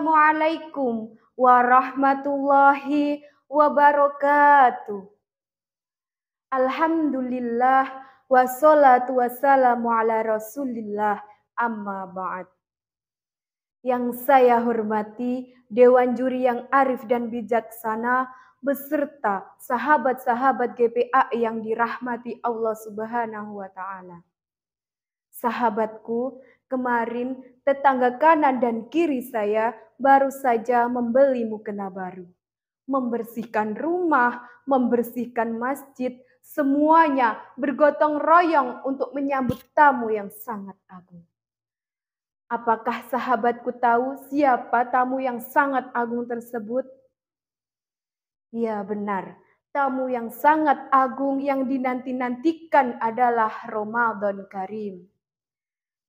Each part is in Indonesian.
Assalamualaikum warahmatullahi wabarakatuh. Alhamdulillah wassalatu wassalamu ala rasulillah amma ba'd. Yang saya hormati Dewan Juri yang arif dan bijaksana beserta sahabat-sahabat GPA yang dirahmati Allah Subhanahu wa taala. Sahabatku, kemarin tetangga kanan dan kiri saya baru saja membeli mukena baru. Membersihkan rumah, membersihkan masjid, semuanya bergotong royong untuk menyambut tamu yang sangat agung. Apakah sahabatku tahu siapa tamu yang sangat agung tersebut? Ya benar, tamu yang sangat agung yang dinanti-nantikan adalah Ramadan Karim.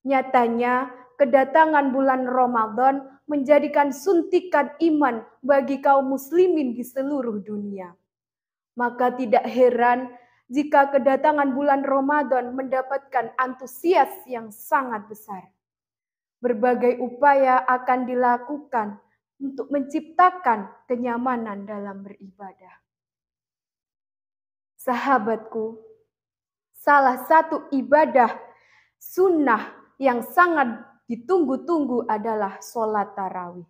Nyatanya, kedatangan bulan Ramadan menjadikan suntikan iman bagi kaum muslimin di seluruh dunia. Maka tidak heran jika kedatangan bulan Ramadan mendapatkan antusias yang sangat besar. Berbagai upaya akan dilakukan untuk menciptakan kenyamanan dalam beribadah. Sahabatku, salah satu ibadah sunnah yang sangat ditunggu-tunggu adalah sholat tarawih.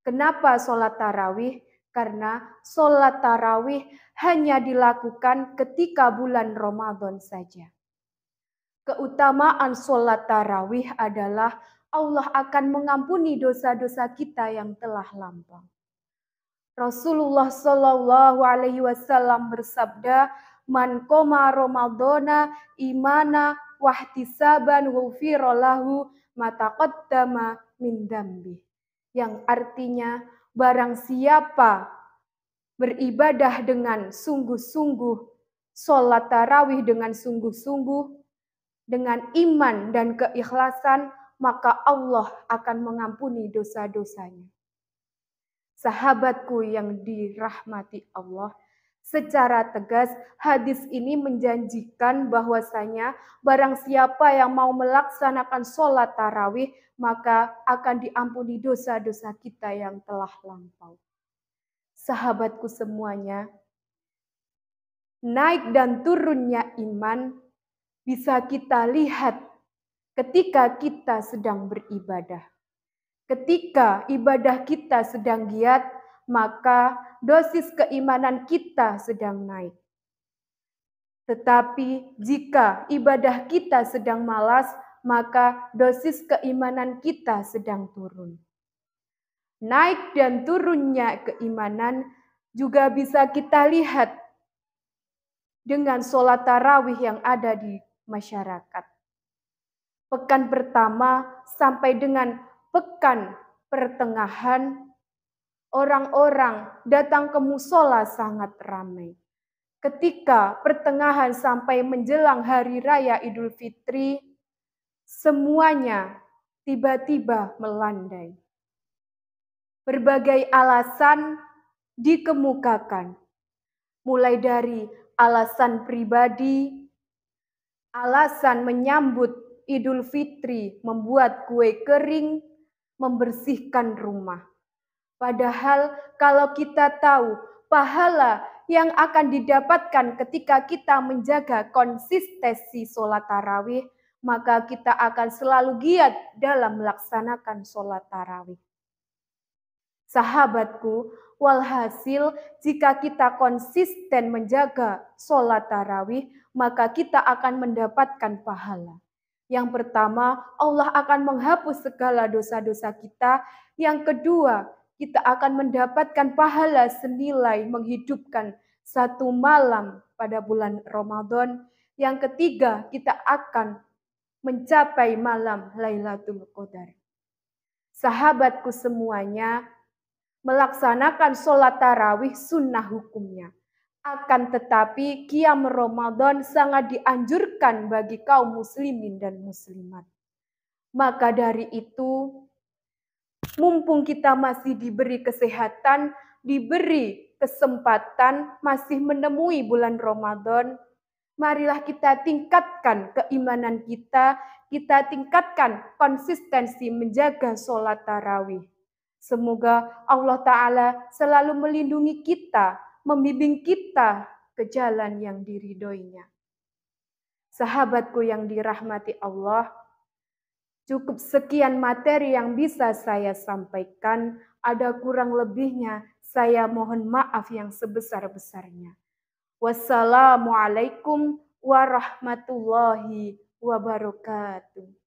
Kenapa sholat tarawih? Karena sholat tarawih hanya dilakukan ketika bulan Ramadan saja. Keutamaan sholat tarawih adalah Allah akan mengampuni dosa-dosa kita yang telah lampau. Rasulullah Shallallahu Alaihi Wasallam bersabda, "Man koma Ramadona imana wahtisaban wufirolahu lahu mataqaddama min dambi. Yang artinya barang siapa beribadah dengan sungguh-sungguh, sholat tarawih dengan sungguh-sungguh, dengan iman dan keikhlasan, maka Allah akan mengampuni dosa-dosanya. Sahabatku yang dirahmati Allah, Secara tegas, hadis ini menjanjikan bahwasanya barang siapa yang mau melaksanakan sholat tarawih, maka akan diampuni dosa-dosa kita yang telah lampau. Sahabatku semuanya, naik dan turunnya iman bisa kita lihat ketika kita sedang beribadah. Ketika ibadah kita sedang giat, maka dosis keimanan kita sedang naik. Tetapi jika ibadah kita sedang malas, maka dosis keimanan kita sedang turun. Naik dan turunnya keimanan juga bisa kita lihat dengan sholat tarawih yang ada di masyarakat. Pekan pertama sampai dengan pekan pertengahan Orang-orang datang ke musola sangat ramai. Ketika pertengahan sampai menjelang hari raya Idul Fitri, semuanya tiba-tiba melandai. Berbagai alasan dikemukakan, mulai dari alasan pribadi, alasan menyambut Idul Fitri, membuat kue kering, membersihkan rumah. Padahal kalau kita tahu pahala yang akan didapatkan ketika kita menjaga konsistensi sholat tarawih, maka kita akan selalu giat dalam melaksanakan sholat tarawih. Sahabatku, walhasil jika kita konsisten menjaga sholat tarawih, maka kita akan mendapatkan pahala. Yang pertama, Allah akan menghapus segala dosa-dosa kita. Yang kedua, kita akan mendapatkan pahala senilai menghidupkan satu malam pada bulan Ramadan. Yang ketiga, kita akan mencapai malam Lailatul Qadar. Sahabatku semuanya, melaksanakan sholat tarawih sunnah hukumnya. Akan tetapi, kiam Ramadan sangat dianjurkan bagi kaum muslimin dan muslimat. Maka dari itu, mumpung kita masih diberi kesehatan, diberi kesempatan masih menemui bulan Ramadan, marilah kita tingkatkan keimanan kita, kita tingkatkan konsistensi menjaga sholat tarawih. Semoga Allah Ta'ala selalu melindungi kita, membimbing kita ke jalan yang diridoinya. Sahabatku yang dirahmati Allah, Cukup sekian materi yang bisa saya sampaikan. Ada kurang lebihnya, saya mohon maaf yang sebesar-besarnya. Wassalamualaikum warahmatullahi wabarakatuh.